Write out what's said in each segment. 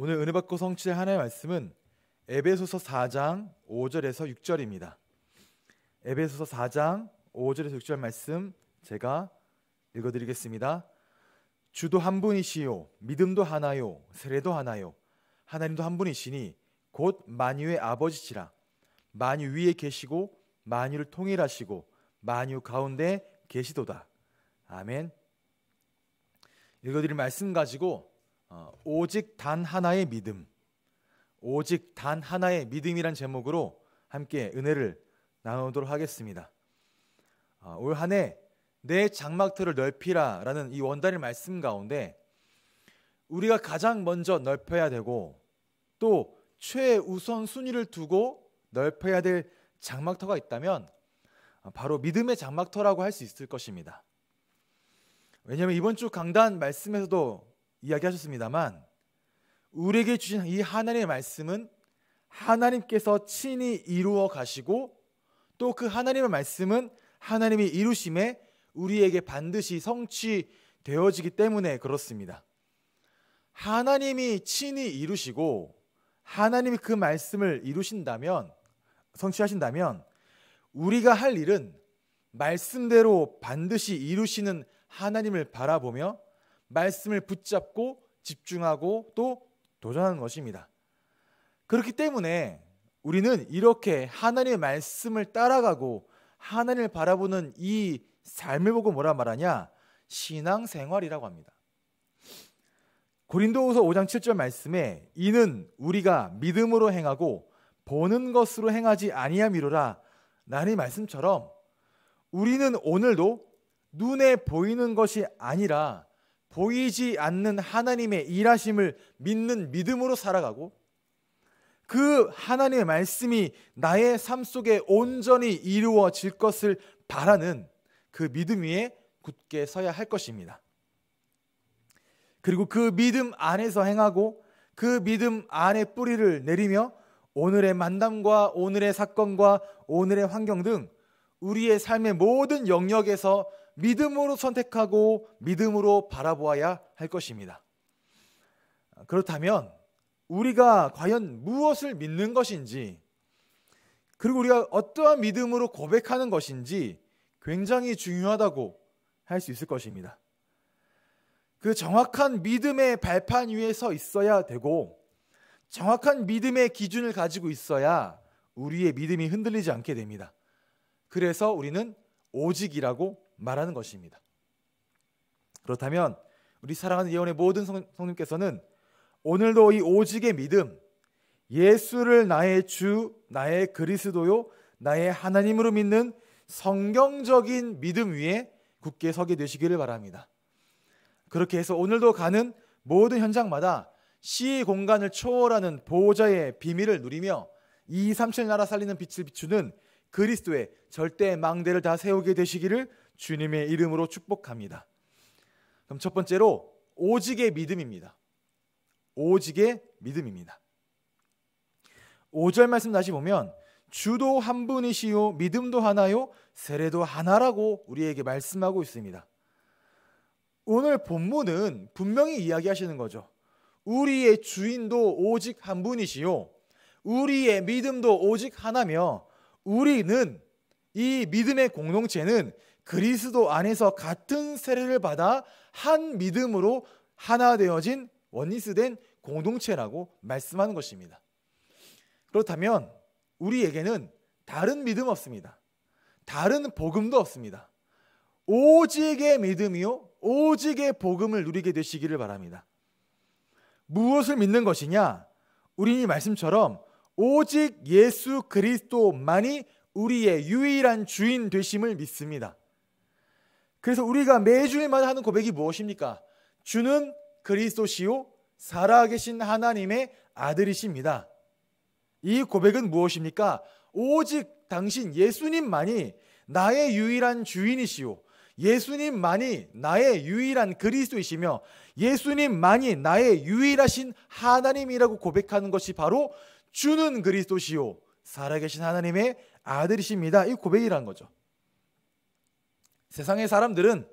오늘 은혜 받고 성취의하나의 말씀은 에베소서 4장 5절에서 6절입니다. 에베소서 4장 5절에서 6절 말씀 제가 읽어 드리겠습니다. 주도 한 분이시요 믿음도 하나요 세례도 하나요 하나님도 한 분이시니 곧 만유의 아버지시라 만유 위에 계시고 만유를 통일하시고 만유 가운데 계시도다. 아멘. 읽어드릴 말씀 가지고 어, 오직 단 하나의 믿음, 오직 단 하나의 믿음이란 제목으로 함께 은혜를 나누도록 하겠습니다. 어, 올한해 내장막터를 넓히라라는 이 원단의 말씀 가운데 우리가 가장 먼저 넓혀야 되고 또 최우선 순위를 두고 넓혀야 될 장막터가 있다면 바로 믿음의 장막터라고 할 수 있을 것입니다. 왜냐하면 이번 주 강단 말씀에서도 이야기하셨습니다만 우리에게 주신 이 하나님의 말씀은 하나님께서 친히 이루어 가시고 또 그 하나님의 말씀은 하나님이 이루심에 우리에게 반드시 성취되어지기 때문에 그렇습니다. 하나님이 친히 이루시고 하나님이 그 말씀을 이루신다면 성취하신다면 우리가 할 일은 말씀대로 반드시 이루시는 하나님을 바라보며 말씀을 붙잡고 집중하고 또 도전하는 것입니다. 그렇기 때문에 우리는 이렇게 하나님의 말씀을 따라가고 하나님을 바라보는 이 삶을 보고 뭐라 말하냐? 신앙생활이라고 합니다. 고린도후서 5장 7절 말씀에 이는 우리가 믿음으로 행하고 보는 것으로 행하지 아니함이로라 나니 말씀처럼 우리는 오늘도 눈에 보이는 것이 아니라 보이지 않는 하나님의 일하심을 믿는 믿음으로 살아가고 그 하나님의 말씀이 나의 삶 속에 온전히 이루어질 것을 바라는 그 믿음 위에 굳게 서야 할 것입니다. 그리고 그 믿음 안에서 행하고 그 믿음 안에 뿌리를 내리며 오늘의 만남과 오늘의 사건과 오늘의 환경 등 우리의 삶의 모든 영역에서 믿음으로 선택하고 믿음으로 바라보아야 할 것입니다. 그렇다면 우리가 과연 무엇을 믿는 것인지 그리고 우리가 어떠한 믿음으로 고백하는 것인지 굉장히 중요하다고 할 수 있을 것입니다. 그 정확한 믿음의 발판 위에 서 있어야 되고 정확한 믿음의 기준을 가지고 있어야 우리의 믿음이 흔들리지 않게 됩니다. 그래서 우리는 오직이라고 말하는 것입니다. 그렇다면 우리 사랑하는 예언의 모든 성, 님께서는 오늘도 이 오직의 믿음, 예수를 나의 주, 나의 그리스도요, 나의 하나님으로 믿는 성경적인 믿음 위에 굳게 서게 되시기를 바랍니다. 그렇게 해서 오늘도 가는 모든 현장마다 시 공간을 초월하는 보호자의 비밀을 누리며 이삼천 나라 살리는 빛을 비추는 그리스도의 절대 망대를 다 세우게 되시기를 주님의 이름으로 축복합니다. 그럼 첫 번째로 오직의 믿음입니다. 오직의 믿음입니다. 5절 말씀 다시 보면 주도 한 분이시요 믿음도 하나요 세례도 하나라고 우리에게 말씀하고 있습니다. 오늘 본문은 분명히 이야기하시는 거죠. 우리의 주인도 오직 한 분이시요 우리의 믿음도 오직 하나며 우리는 이 믿음의 공동체는 그리스도 안에서 같은 세례를 받아 한 믿음으로 하나 되어진 원리스된 공동체라고 말씀하는 것입니다. 그렇다면 우리에게는 다른 믿음 없습니다. 다른 복음도 없습니다. 오직의 믿음이요, 오직의 복음을 누리게 되시기를 바랍니다. 무엇을 믿는 것이냐? 우리는 말씀처럼 오직 예수 그리스도만이 우리의 유일한 주인 되심을 믿습니다. 그래서 우리가 매주일마다 하는 고백이 무엇입니까? 주는 그리스도시요 살아계신 하나님의 아들이십니다. 이 고백은 무엇입니까? 오직 당신 예수님만이 나의 유일한 주인이시요 예수님만이 나의 유일한 그리스도이시며 예수님만이 나의 유일하신 하나님이라고 고백하는 것이 바로 주는 그리스도시요 살아계신 하나님의 아들이십니다. 이고백이라 거죠. 세상의 사람들은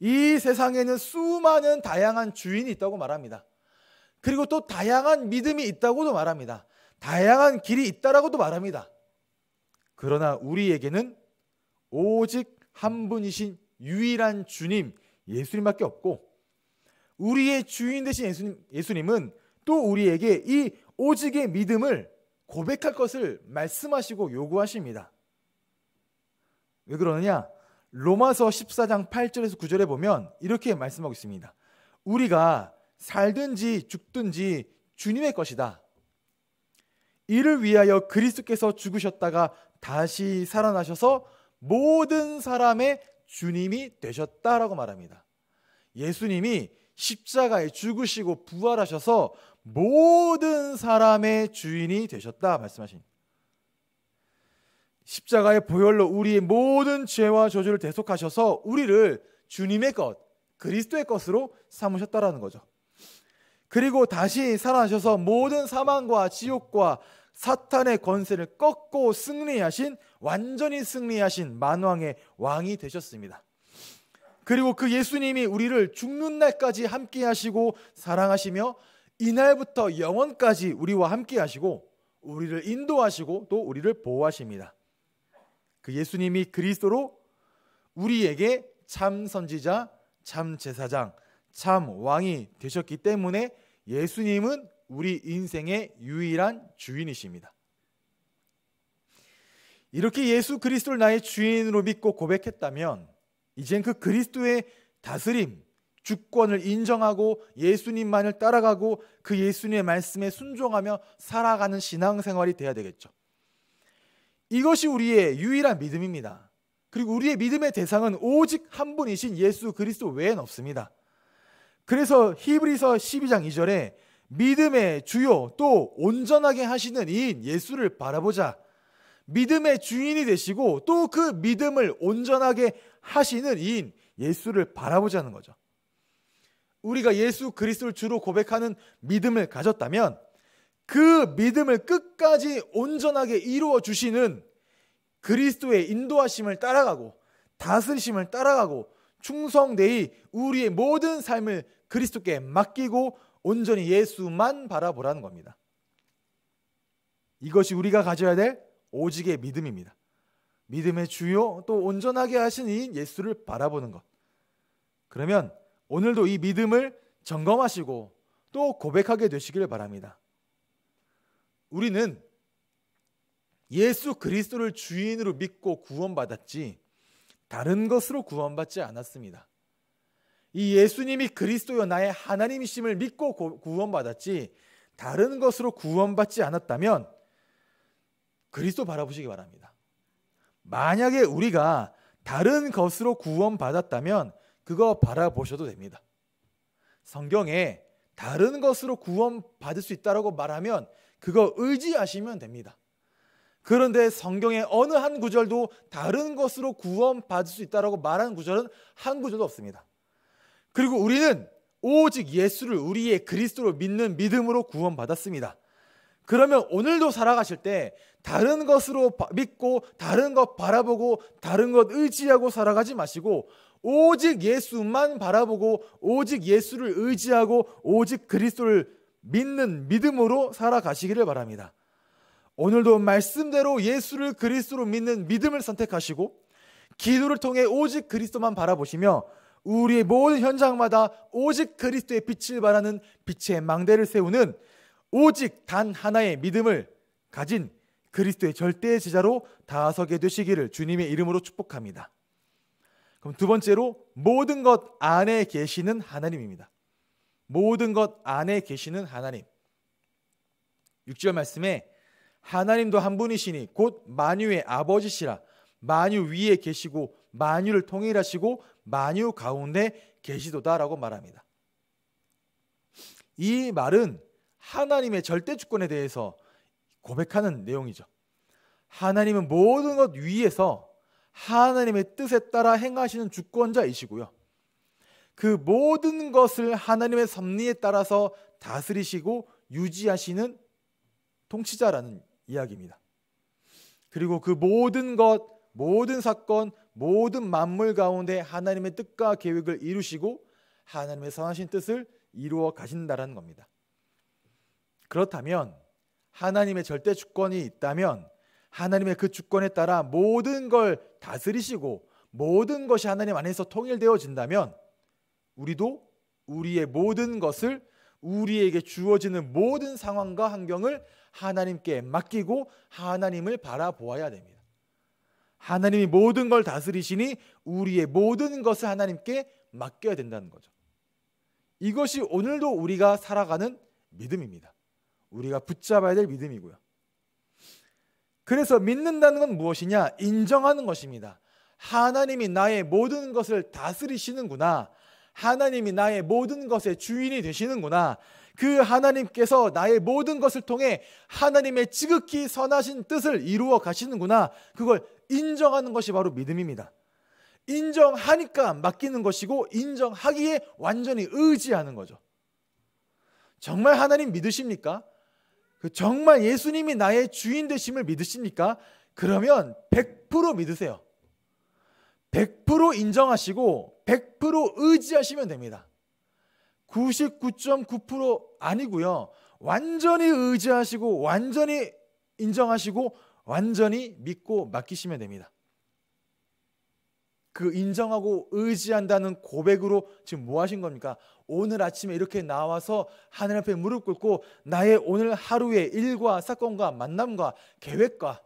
이 세상에는 수많은 다양한 주인이 있다고 말합니다. 그리고 또 다양한 믿음이 있다고도 말합니다. 다양한 길이 있다라고도 말합니다. 그러나 우리에게는 오직 한 분이신 유일한 주님 예수님밖에 없고 우리의 주인 되신 예수님, 예수님은 또 우리에게 이 오직의 믿음을 고백할 것을 말씀하시고 요구하십니다. 왜 그러느냐? 로마서 14장 8절에서 9절에 보면 이렇게 말씀하고 있습니다. 우리가 살든지 죽든지 주님의 것이다. 이를 위하여 그리스도께서 죽으셨다가 다시 살아나셔서 모든 사람의 주님이 되셨다라고 말합니다. 예수님이 십자가에 죽으시고 부활하셔서 모든 사람의 주인이 되셨다 말씀하신 십자가의 보혈로 우리의 모든 죄와 저주를 대속하셔서 우리를 주님의 것, 그리스도의 것으로 삼으셨다라는 거죠. 그리고 다시 살아나셔서 모든 사망과 지옥과 사탄의 권세를 꺾고 승리하신 완전히 승리하신 만왕의 왕이 되셨습니다. 그리고 그 예수님이 우리를 죽는 날까지 함께 하시고 사랑하시며 이날부터 영원까지 우리와 함께 하시고 우리를 인도하시고 또 우리를 보호하십니다. 그 예수님이 그리스도로 우리에게 참 선지자, 참 제사장, 참 왕이 되셨기 때문에 예수님은 우리 인생의 유일한 주인이십니다. 이렇게 예수 그리스도를 나의 주인으로 믿고 고백했다면 이젠 그 그리스도의 다스림, 주권을 인정하고 예수님만을 따라가고 그 예수님의 말씀에 순종하며 살아가는 신앙생활이 돼야 되겠죠. 이것이 우리의 유일한 믿음입니다. 그리고 우리의 믿음의 대상은 오직 한 분이신 예수 그리스도 외엔 없습니다. 그래서 히브리서 12장 2절에 믿음의 주요 또 온전하게 하시는 이인 예수를 바라보자. 믿음의 주인이 되시고 또 그 믿음을 온전하게 하시는 이인 예수를 바라보자는 거죠. 우리가 예수 그리스도를 주로 고백하는 믿음을 가졌다면 그 믿음을 끝까지 온전하게 이루어 주시는 그리스도의 인도하심을 따라가고 다스리심을 따라가고 충성되이 우리의 모든 삶을 그리스도께 맡기고 온전히 예수만 바라보라는 겁니다. 이것이 우리가 가져야 될 오직의 믿음입니다. 믿음의 주요 또 온전하게 하신 이 예수를 바라보는 것. 그러면 오늘도 이 믿음을 점검하시고 또 고백하게 되시기를 바랍니다. 우리는 예수 그리스도를 주인으로 믿고 구원받았지 다른 것으로 구원받지 않았습니다. 이 예수님이 그리스도여 나의 하나님이심을 믿고 구원받았지 다른 것으로 구원받지 않았다면 그리스도 바라보시기 바랍니다. 만약에 우리가 다른 것으로 구원받았다면 그거 바라보셔도 됩니다. 성경에 다른 것으로 구원받을 수 있다라고 말하면 그거 의지하시면 됩니다. 그런데 성경의 어느 한 구절도 다른 것으로 구원받을 수 있다라고 말하는 구절은 한 구절도 없습니다. 그리고 우리는 오직 예수를 우리의 그리스도로 믿는 믿음으로 구원받았습니다. 그러면 오늘도 살아가실 때 다른 것으로 믿고 다른 것 바라보고 다른 것 의지하고 살아가지 마시고 오직 예수만 바라보고 오직 예수를 의지하고 오직 그리스도를 믿는 믿음으로 살아가시기를 바랍니다. 오늘도 말씀대로 예수를 그리스도로 믿는 믿음을 선택하시고 기도를 통해 오직 그리스도만 바라보시며 우리의 모든 현장마다 오직 그리스도의 빛을 바라는 빛의 망대를 세우는 오직 단 하나의 믿음을 가진 그리스도의 절대의 제자로 다서게 되시기를 주님의 이름으로 축복합니다. 그럼 두 번째로 모든 것 안에 계시는 하나님입니다. 모든 것 안에 계시는 하나님. 6절 말씀에 하나님도 한 분이시니 곧 만유의 아버지시라 만유 위에 계시고 만유를 통일하시고 만유 가운데 계시도다라고 말합니다. 이 말은 하나님의 절대 주권에 대해서 고백하는 내용이죠. 하나님은 모든 것 위에서 하나님의 뜻에 따라 행하시는 주권자이시고요. 그 모든 것을 하나님의 섭리에 따라서 다스리시고 유지하시는 통치자라는 이야기입니다. 그리고 그 모든 것, 모든 사건, 모든 만물 가운데 하나님의 뜻과 계획을 이루시고 하나님의 선하신 뜻을 이루어 가신다라는 겁니다. 그렇다면 하나님의 절대 주권이 있다면 하나님의 그 주권에 따라 모든 걸 다스리시고 모든 것이 하나님 안에서 통일되어진다면 우리도 우리의 모든 것을 우리에게 주어지는 모든 상황과 환경을 하나님께 맡기고 하나님을 바라보아야 됩니다. 하나님이 모든 걸 다스리시니 우리의 모든 것을 하나님께 맡겨야 된다는 거죠. 이것이 오늘도 우리가 살아가는 믿음입니다. 우리가 붙잡아야 될 믿음이고요. 그래서 믿는다는 건 무엇이냐? 인정하는 것입니다. 하나님이 나의 모든 것을 다스리시는구나. 하나님이 나의 모든 것의 주인이 되시는구나. 그 하나님께서 나의 모든 것을 통해 하나님의 지극히 선하신 뜻을 이루어 가시는구나. 그걸 인정하는 것이 바로 믿음입니다. 인정하니까 맡기는 것이고 인정하기에 완전히 의지하는 거죠. 정말 하나님 믿으십니까? 그 정말 예수님이 나의 주인 되심을 믿으십니까? 그러면 100% 믿으세요. 100% 인정하시고 100% 의지하시면 됩니다. 99.9% 아니고요. 완전히 의지하시고 완전히 인정하시고 완전히 믿고 맡기시면 됩니다. 그 인정하고 의지한다는 고백으로 지금 뭐 하신 겁니까? 오늘 아침에 이렇게 나와서 하늘 앞에 무릎 꿇고 나의 오늘 하루의 일과 사건과 만남과 계획과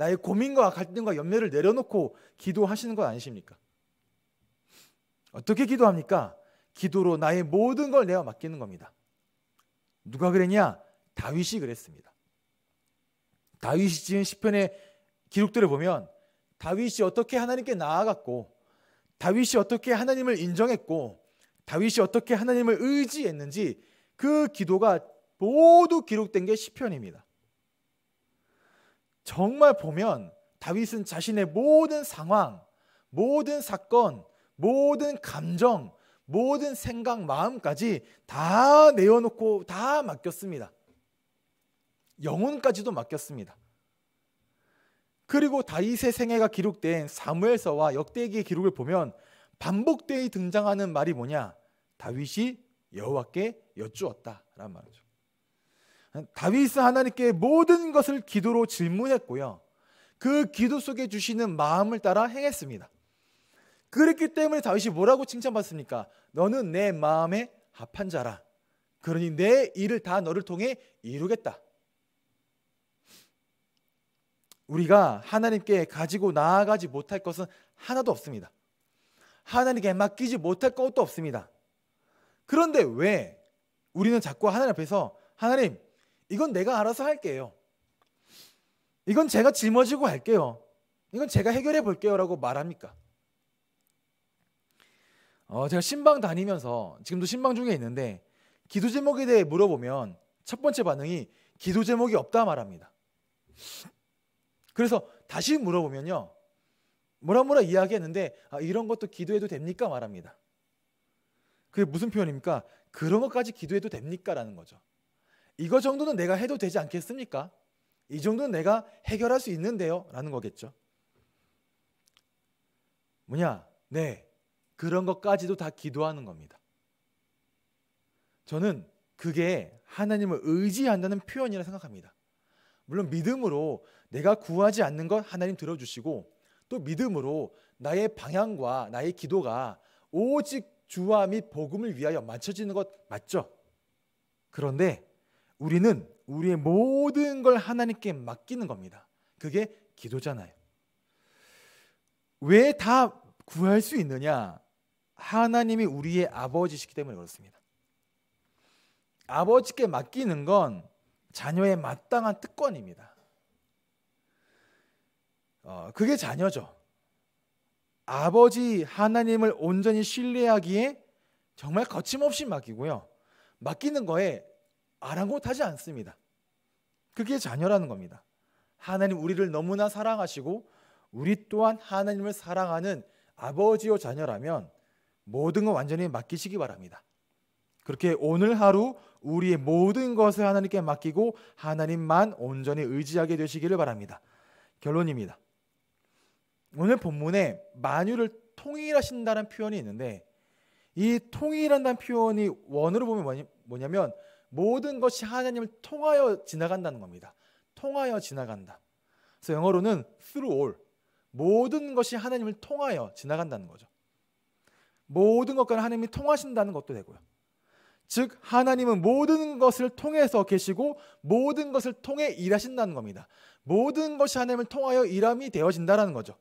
나의 고민과 갈등과 연려를 내려놓고 기도하시는 것 아니십니까? 어떻게 기도합니까? 기도로 나의 모든 걸 내어 맡기는 겁니다. 누가 그랬냐? 다윗이 그랬습니다. 다윗이 지은 시편의 기록들을 보면 다윗이 어떻게 하나님께 나아갔고 다윗이 어떻게 하나님을 인정했고 다윗이 어떻게 하나님을 의지했는지 그 기도가 모두 기록된 게 시편입니다. 정말 보면 다윗은 자신의 모든 상황, 모든 사건, 모든 감정, 모든 생각, 마음까지 다 내어놓고 다 맡겼습니다. 영혼까지도 맡겼습니다. 그리고 다윗의 생애가 기록된 사무엘서와 역대기의 기록을 보면 반복되이 등장하는 말이 뭐냐? 다윗이 여호와께 여쭈었다라는 말이죠. 다윗은 하나님께 모든 것을 기도로 질문했고요. 그 기도 속에 주시는 마음을 따라 행했습니다. 그랬기 때문에 다윗이 뭐라고 칭찬받습니까? 너는 내 마음에 합한 자라. 그러니 내 일을 다 너를 통해 이루겠다. 우리가 하나님께 가지고 나아가지 못할 것은 하나도 없습니다. 하나님께 맡기지 못할 것도 없습니다. 그런데 왜 우리는 자꾸 하나님 앞에서 하나님 이건 내가 알아서 할게요. 이건 제가 짊어지고 할게요. 이건 제가 해결해 볼게요라고 말합니까? 어, 제가 신방 다니면서 지금도 신방 중에 있는데 기도 제목에 대해 물어보면 첫 번째 반응이 기도 제목이 없다 말합니다. 그래서 다시 물어보면요. 뭐라 뭐라 이야기했는데 아, 이런 것도 기도해도 됩니까 말합니다. 그게 무슨 표현입니까? 그런 것까지 기도해도 됩니까라는 거죠. 이거 정도는 내가 해도 되지 않겠습니까? 이 정도는 내가 해결할 수 있는데요. 라는 거겠죠. 뭐냐? 네. 그런 것까지도 다 기도하는 겁니다. 저는 그게 하나님을 의지한다는 표현이라 생각합니다. 물론 믿음으로 내가 구하지 않는 것 하나님 들어주시고 또 믿음으로 나의 방향과 나의 기도가 오직 주와 및 복음을 위하여 맞춰지는 것 맞죠? 그런데 우리는 우리의 모든 걸 하나님께 맡기는 겁니다. 그게 기도잖아요. 왜 다 구할 수 있느냐? 하나님이 우리의 아버지시기 때문에 그렇습니다. 아버지께 맡기는 건 자녀의 마땅한 특권입니다. 어, 그게 자녀죠. 아버지 하나님을 온전히 신뢰하기에 정말 거침없이 맡기고요. 맡기는 거에 아랑곳하지 않습니다. 그게 자녀라는 겁니다. 하나님 우리를 너무나 사랑하시고 우리 또한 하나님을 사랑하는 아버지요 자녀라면 모든 건 완전히 맡기시기 바랍니다. 그렇게 오늘 하루 우리의 모든 것을 하나님께 맡기고 하나님만 온전히 의지하게 되시기를 바랍니다. 결론입니다. 오늘 본문에 만유를 통일하신다는 표현이 있는데 이 통일한다는 표현이 원으로 보면 뭐냐면 모든 것이 하나님을 통하여 지나간다는 겁니다. 통하여 지나간다. 그래서 영어로는 through all. 모든 것이 하나님을 통하여 지나간다는 거죠. 모든 것과 하나님이 통하신다는 것도 되고요. 즉 하나님은 모든 것을 통해서 계시고 모든 것을 통해 일하신다는 겁니다. 모든 것이 하나님을 통하여 일함이 되어진다라는 거죠.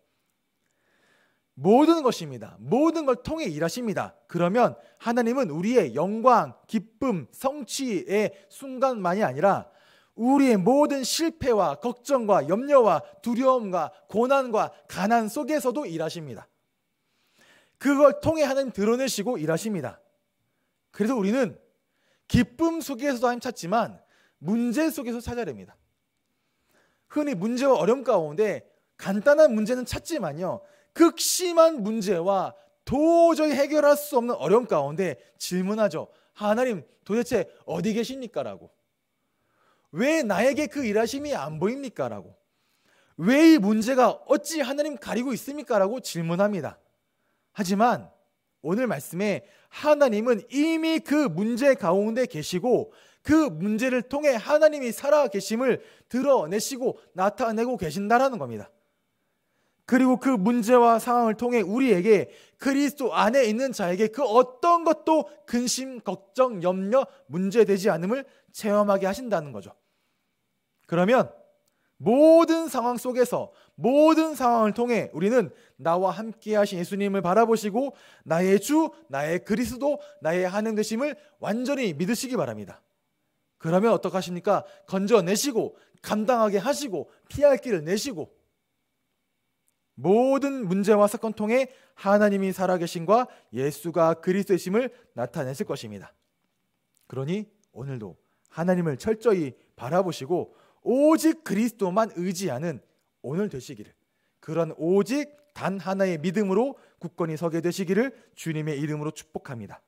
모든 것입니다. 모든 걸 통해 일하십니다. 그러면 하나님은 우리의 영광, 기쁨, 성취의 순간만이 아니라 우리의 모든 실패와 걱정과 염려와 두려움과 고난과 가난 속에서도 일하십니다. 그걸 통해 하나님 드러내시고 일하십니다. 그래서 우리는 기쁨 속에서도 하나님 찾지만 문제 속에서 찾아야 됩니다. 흔히 문제와 어려움 가운데 간단한 문제는 찾지만요. 극심한 문제와 도저히 해결할 수 없는 어려움 가운데 질문하죠. 하나님 도대체 어디 계십니까? 라고. 왜 나에게 그 일하심이 안 보입니까? 라고. 왜 이 문제가 어찌 하나님 가리고 있습니까? 라고 질문합니다. 하지만 오늘 말씀에 하나님은 이미 그 문제 가운데 계시고 그 문제를 통해 하나님이 살아 계심을 드러내시고 나타내고 계신다라는 겁니다. 그리고 그 문제와 상황을 통해 우리에게 그리스도 안에 있는 자에게 그 어떤 것도 근심, 걱정, 염려, 문제되지 않음을 체험하게 하신다는 거죠. 그러면 모든 상황 속에서 모든 상황을 통해 우리는 나와 함께 하신 예수님을 바라보시고 나의 주, 나의 그리스도, 나의 하는 되심을 완전히 믿으시기 바랍니다. 그러면 어떡하십니까? 건져내시고 감당하게 하시고 피할 길을 내시고 모든 문제와 사건 통해 하나님이 살아계신과 예수가 그리스도이심을 나타내실 것입니다. 그러니 오늘도 하나님을 철저히 바라보시고 오직 그리스도만 의지하는 오늘 되시기를 그런 오직 단 하나의 믿음으로 굳건히 서게 되시기를 주님의 이름으로 축복합니다.